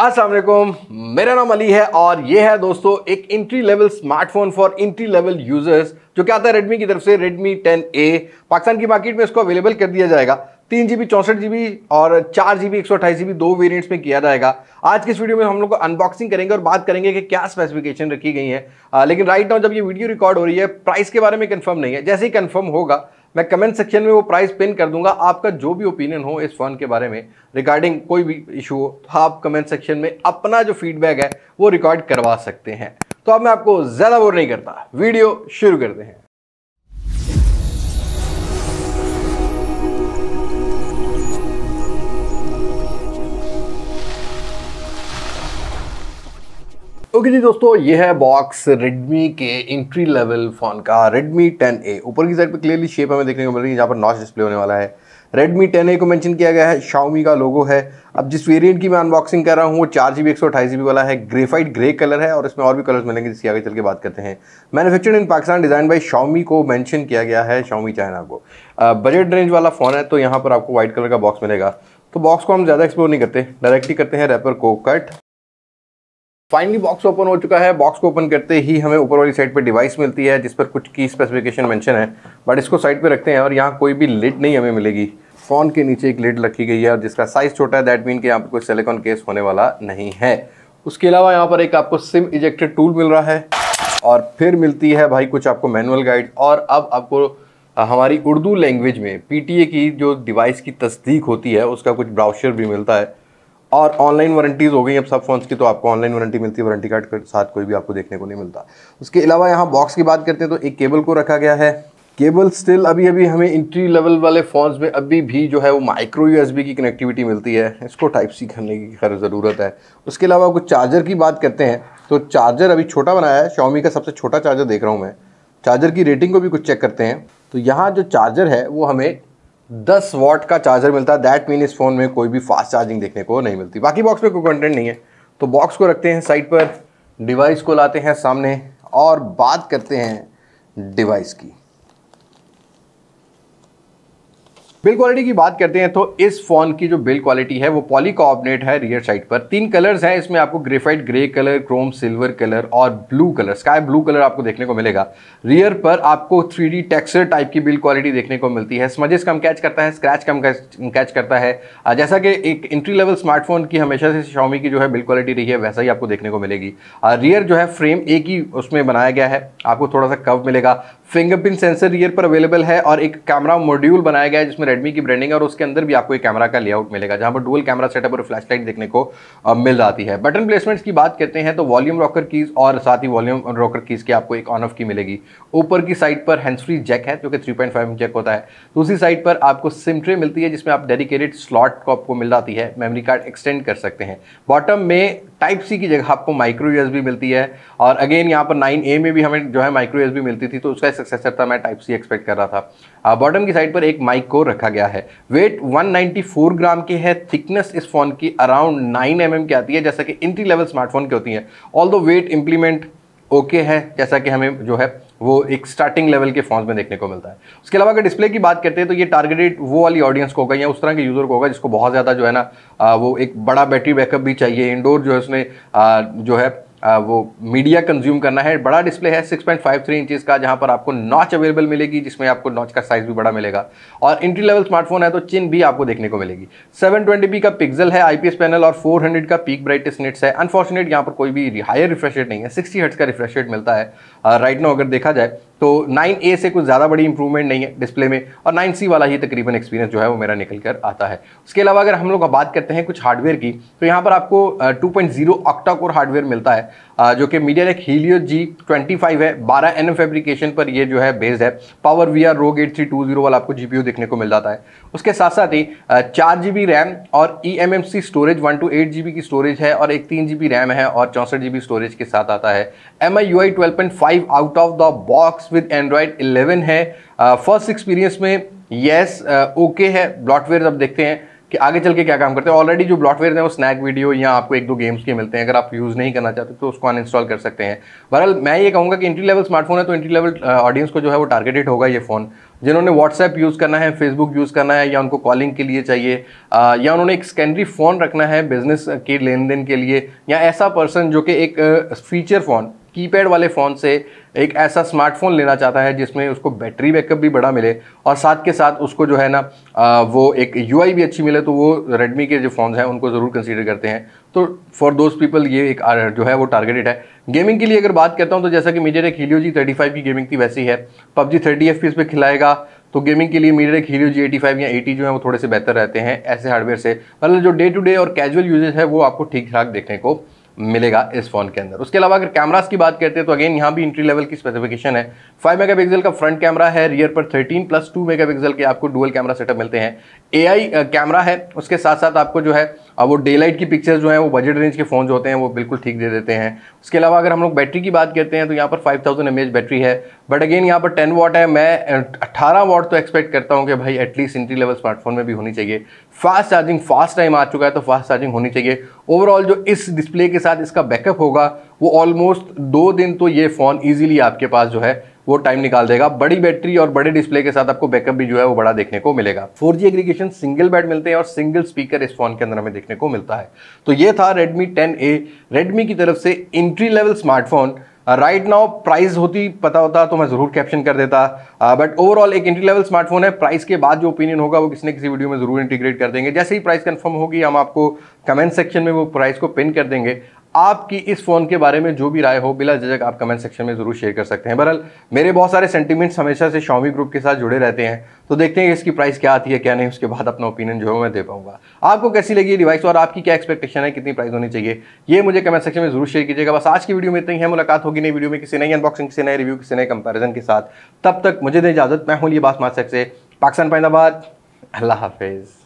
अस्सलाम वालेकुम मेरा नाम अली है और ये है दोस्तों एक entry level smartphone for entry level users जो क्या आता है रेडमी की तरफ से रेडमी 10A पाकिस्तान की मार्केट में इसको अवेलेबल कर दिया जाएगा तीन जी बी चौंसठ जी बी और चार जी बी एक सौ अट्ठाईस जी बी दो वेरियंट्स में किया जाएगा आज की इस वीडियो में हम लोग अनबॉक्सिंग करेंगे और बात करेंगे कि क्या स्पेसिफिकेशन रखी गई है लेकिन राइट नाउ जब ये वीडियो रिकॉर्ड हो रही है प्राइस के बारे में कंफर्म नहीं है जैसे ही कंफर्म होगा मैं कमेंट सेक्शन में वो प्राइस पिन कर दूंगा आपका जो भी ओपिनियन हो इस फ़ोन के बारे में रिगार्डिंग कोई भी इशू हो तो आप कमेंट सेक्शन में अपना जो फीडबैक है वो रिकॉर्ड करवा सकते हैं तो अब मैं आपको ज़्यादा बोर नहीं करता वीडियो शुरू करते हैं ओके जी दोस्तों ये है बॉक्स रेडमी के इंट्री लेवल फ़ोन का रेडमी 10A ऊपर की साइड पे क्लियरली शेप हमें देखने को मिल रही है जहाँ पर नॉच डिस्प्ले होने वाला है रेडमी 10A को मेंशन किया गया है शाओमी का लोगो है अब जिस वेरिएंट की मैं अनबॉक्सिंग कर रहा हूँ वो चार जी बी एक सौ अठाईस वाला है ग्रेफाइट ग्रे कलर है और इसमें और भी कलर्स मिलेंगे जिसकी आगे चल के बात करते हैं manufacture in Pakistan design by Xiaomi को मैंशन किया गया है शाओमी चाइना को बजट रेंज वाला फ़ोन है तो यहाँ पर आपको व्हाइट कलर का बॉक्स मिलेगा तो बॉक्स को हम ज़्यादा एक्सप्लोर नहीं करते डायरेक्टली करते हैं रैपर को कट फाइनली बॉक्स ओपन हो चुका है बॉक्स को ओपन करते ही हमें ऊपर वाली साइड पे डिवाइस मिलती है जिस पर कुछ की स्पेसिफिकेशन मेंशन है बट इसको साइड पे रखते हैं और यहाँ कोई भी लिड नहीं हमें मिलेगी फ़ोन के नीचे एक लिड रखी गई है और जिसका साइज़ छोटा है दैट मीन कि यहाँ पर कोई सिलिकॉन केस होने वाला नहीं है उसके अलावा यहाँ पर एक आपको सिम इजेक्टेड टूल मिल रहा है और फिर मिलती है भाई कुछ आपको मैनुअल गाइड और अब आपको हमारी उर्दू लैंग्वेज में पी की जो डिवाइस की तस्दीक होती है उसका कुछ ब्राउशर भी मिलता है और ऑनलाइन वारंटीज़ हो गई अब सब फ़ोन्स की तो आपको ऑनलाइन वारंटी मिलती है वारंटी कार्ड के साथ कोई भी आपको देखने को नहीं मिलता उसके अलावा यहाँ बॉक्स की बात करते हैं तो एक केबल को रखा गया है केबल स्टिल अभी अभी हमें इंट्री लेवल वाले फ़ोन्स में अभी भी जो है वो माइक्रो यू की कनेक्टिविटी मिलती है इसको टाइप सी करने की खैर ज़रूरत है उसके अलावा कुछ चार्जर की बात करते हैं तो चार्जर अभी छोटा बनाया है शॉमी का सबसे छोटा चार्जर देख रहा हूँ मैं चार्जर की रेटिंग को भी कुछ चेक करते हैं तो यहाँ जो चार्जर है वो हमें दस वॉट का चार्जर मिलता है दैट मीन इस फ़ोन में कोई भी फास्ट चार्जिंग देखने को नहीं मिलती बाकी बॉक्स में कोई कंटेंट नहीं है तो बॉक्स को रखते हैं साइड पर डिवाइस को लाते हैं सामने और बात करते हैं डिवाइस की बिल्ड क्वालिटी की बात करते हैं तो इस फोन की जो बिल्ड क्वालिटी है वो पॉलीकॉर्बनेट है रियर साइड पर तीन कलर्स हैं इसमें आपको graphite grey colour chrome silver colour और blue colour sky blue colour आपको देखने को मिलेगा रियर पर आपको थ्री डी टेक्सर टाइप की बिल्ड क्वालिटी देखने को मिलती है स्मजेस कम कैच करता है स्क्रैच कम कैच करता है जैसा कि एक इंट्री लेवल स्मार्टफोन की हमेशा से शॉमी की जो है बिल्ड क्वालिटी रही है वैसा ही आपको देखने को मिलेगी रियर जो है फ्रेम एक ही उसमें बनाया गया है आपको थोड़ा सा कव मिलेगा फिंगरप्रिंट सेंसर रियर पर अवेलेबल है और एक कैमरा मॉड्यूल बनाया गया है जिसमें रेडमी की ब्रांडिंग है और उसके अंदर भी आपको एक कैमरा का लेआउट मिलेगा जहां पर डुअल कैमरा सेटअप और फ्लैश लाइट देखने को मिल जाती है बटन प्लेसमेंट्स की बात करते हैं तो वॉल्यूम रॉकर कीज़ और साथ ही वॉल्यूम रॉकर कीज़ की आपको एक ऑन ऑफ की मिलेगी ऊपर की साइड पर हैंड फ्री जैक है जो कि थ्री पॉइंट फाइव जैक होता है दूसरी साइड पर आपको सिम ट्रे मिलती है जिसमें आप डेडिकेटेड स्लॉट को आपको मिल जाती है मेमोरी कार्ड एक्सटेंड कर सकते हैं बॉटम में टाइप सी की जगह आपको माइक्रो यूएस मिलती है और अगेन यहाँ पर नाइन ए में भी हमें जो है माइक्रो यूएस मिलती थी तो उसका सक्सेसर था मैं टाइप सी एक्सपेक्ट कर रहा था बॉटम की साइड पर एक माइक को रखा गया है वेट 194 ग्राम की है थिकनेस इस फ़ोन की अराउंड 9 एम mm की आती है जैसा कि इंट्री लेवल स्मार्टफोन की होती है ऑल वेट इंप्लीमेंट ओके है जैसा कि हमें जो है वो एक स्टार्टिंग लेवल के फोन में देखने को मिलता है उसके अलावा अगर डिस्प्ले की बात करते हैं तो ये टारगेटेड वो वाली ऑडियंस को होगा या उस तरह के यूज़र को होगा जिसको बहुत ज़्यादा जो है ना वो एक बड़ा बैटरी बैकअप भी चाहिए इंडोर जो है उसने जो है वो मीडिया कंज्यूम करना है बड़ा डिस्प्ले है 6.53 पॉइंट का जहां पर आपको नॉच अवेलेबल मिलेगी जिसमें आपको नॉच का साइज़ भी बड़ा मिलेगा और इंट्री लेवल स्मार्टफोन है तो चिन भी आपको देखने को मिलेगी 720p का पिक्सल है आईपीएस पैनल और 400 का पीक ब्राइटनेस नेट्स है अनफॉर्चुनेट यहाँ पर कोई भी हायर रिफ्रेश रेट नहीं है सिक्सटी हर्ट्स का रिफ्रेश रेट मिलता है राइट नो अगर देखा जाए तो 9A से कुछ ज़्यादा बड़ी इंप्रूवमेंट नहीं है डिस्प्ले में और 9C वाला ही तकरीबन एक्सपीरियंस जो है वो मेरा निकल कर आता है उसके अलावा अगर हम लोग बात करते हैं कुछ हार्डवेयर की तो यहाँ पर आपको 2.0 ऑक्टा कोर हार्डवेयर मिलता है जो कि मीडिया एक हीलियो जी ट्वेंटी फाइव है बारह एन फेब्रिकेशन पर ये जो है बेस्ड है power V R rogue eight three two zero वाला आपको जीपीयू देखने को मिल जाता है उसके साथ साथ ही चार जी बी रैम और E M M C storage one two eight G B की स्टोरेज है और एक तीन जी बी रैम है और चौंसठ जी बी स्टोरेज के साथ आता है M I U I twelve point five out of the box with android eleven है फर्स्ट एक्सपीरियंस में yes yes, okay uh, okay है ब्लॉटवेयर अब देखते हैं कि आगे चल के क्या काम करते हैं ऑलरेडी जो ब्लॉटवेयर हैं वो स्नैक वीडियो या आपको एक दो गेम्स के मिलते हैं अगर आप यूज़ नहीं करना चाहते तो उसको अनइंस्टॉल कर सकते हैं बहरहाल मैं ये कहूँगा कि इंट्री लेवल स्मार्टफोन है तो इंट्री लेवल ऑडियंस को जो है वो टारगेटेड होगा ये फ़ोन जिन्होंने व्हाट्सएप यूज़ करना है फेसबुक यूज़ करना है या उनको कॉलिंग के लिए चाहिए या उन्होंने एक सेकेंडरी फ़ोन रखना है बिजनेस के लेन देन के लिए या ऐसा पर्सन जो कि एक फीचर फ़ोन कीपैड वाले फ़ोन से एक ऐसा स्मार्टफोन लेना चाहता है जिसमें उसको बैटरी बैकअप भी बड़ा मिले और साथ के साथ उसको जो है ना वो एक यू भी अच्छी मिले तो वो रेडमी के जो फ़ोन हैं उनको ज़रूर कंसिडर करते हैं तो फॉर दोज पीपल ये एक जो है वो टारगेटेड है गेमिंग के लिए अगर बात करता हूँ तो जैसा कि MediaTek Helio G thirty five की गेमिंग थी वैसी है पबजी थर्टी एफ पी इस पर खिलाएगा तो गेमिंग के लिए MediaTek Helio G eighty five या एटी जो है वो थोड़े से बेहतर रहते हैं ऐसे हार्डवेयर से मतलब जो डे टू डे और कैजुअल यूजेज है वो आपको ठीक ठाक देखने को मिलेगा इस फोन के अंदर उसके अलावा अगर कैमरास की बात करते हैं तो अगेन यहाँ भी इंट्री लेवल की स्पेसिफिकेशन है 5 मेगापिक्सल का फ्रंट कैमरा है रियर पर 13 प्लस 2 मेगापिक्सल के आपको डुअल कैमरा सेटअप मिलते हैं एआई कैमरा है उसके साथ साथ आपको जो है अब वो डे लाइट की पिक्चर्स जो हैं वो बजट रेंज के फ़ोन जो होते हैं वो बिल्कुल ठीक दे देते हैं उसके अलावा अगर हम लोग बैटरी की बात करते हैं तो यहाँ पर five thousand M H battery है बट अगेन यहाँ पर टेन वॉट है मैं अट्ठारह वाट तो एक्सपेक्ट करता हूँ कि भाई एटलीस्ट इंट्री लेवल स्मार्टफोन में भी होनी चाहिए फास्ट चार्जिंग फास्ट टाइम आ चुका है तो फास्ट चार्जिंग होनी चाहिए ओवरऑल जो इस डिस्प्ले के साथ इसका बैकअप होगा वो ऑलमोस्ट दो दिन तो ये फ़ोन ईजिली आपके पास जो है वो टाइम निकाल देगा बड़ी बैटरी और बड़े डिस्प्ले के साथ आपको बैकअप भी जो है वो बड़ा देखने को मिलेगा four G aggregation single band मिलते हैं और सिंगल स्पीकर इस फोन के अंदर हमें देखने को मिलता है तो ये था रेडमी टेन ए रेडमी की तरफ से entry level smartphone right now price होती पता होता तो मैं ज़रूर कैप्शन कर देता बट uh, ओवरऑल एक इंट्री लेवल स्मार्टफोन है प्राइस के बाद जो ओपिनियन होगा वो किसी किसी वीडियो में ज़रूर इंटीग्रेट कर देंगे जैसे ही प्राइस कंफर्म होगी हम आपको कमेंट सेक्शन में वो प्राइस को पिन कर देंगे आपकी इस फ़ोन के बारे में जो भी राय हो बिला झक आप कमेंट सेक्शन में ज़रूर शेयर कर सकते हैं बहरहाल मेरे बहुत सारे सेंटीमेंट्स हमेशा से शॉमी ग्रुप के साथ जुड़े रहते हैं तो देखते हैं इसकी प्राइस क्या आती है क्या नहीं उसके बाद अपना ओपिनियन जो है मैं दे पाऊंगा आपको कैसी लगी डिवाइस और आपकी क्या एक्सपेक्टेशन है कितनी प्राइस होनी चाहिए ये मुझे कमेंट सेक्शन में जरूर शेयर कीजिएगा बस आज की वीडियो में इतनी है मुलाकात होगी नई वीडियो में किसी नई अनबॉक्सिंग किसी नए रिव्यू किसी नए कंपेरिजन के साथ तब तक मुझे दें इजाज़त मैं हूँ बात मार से पाकिस्तान पैदाबाद अल्लाह हाफिज़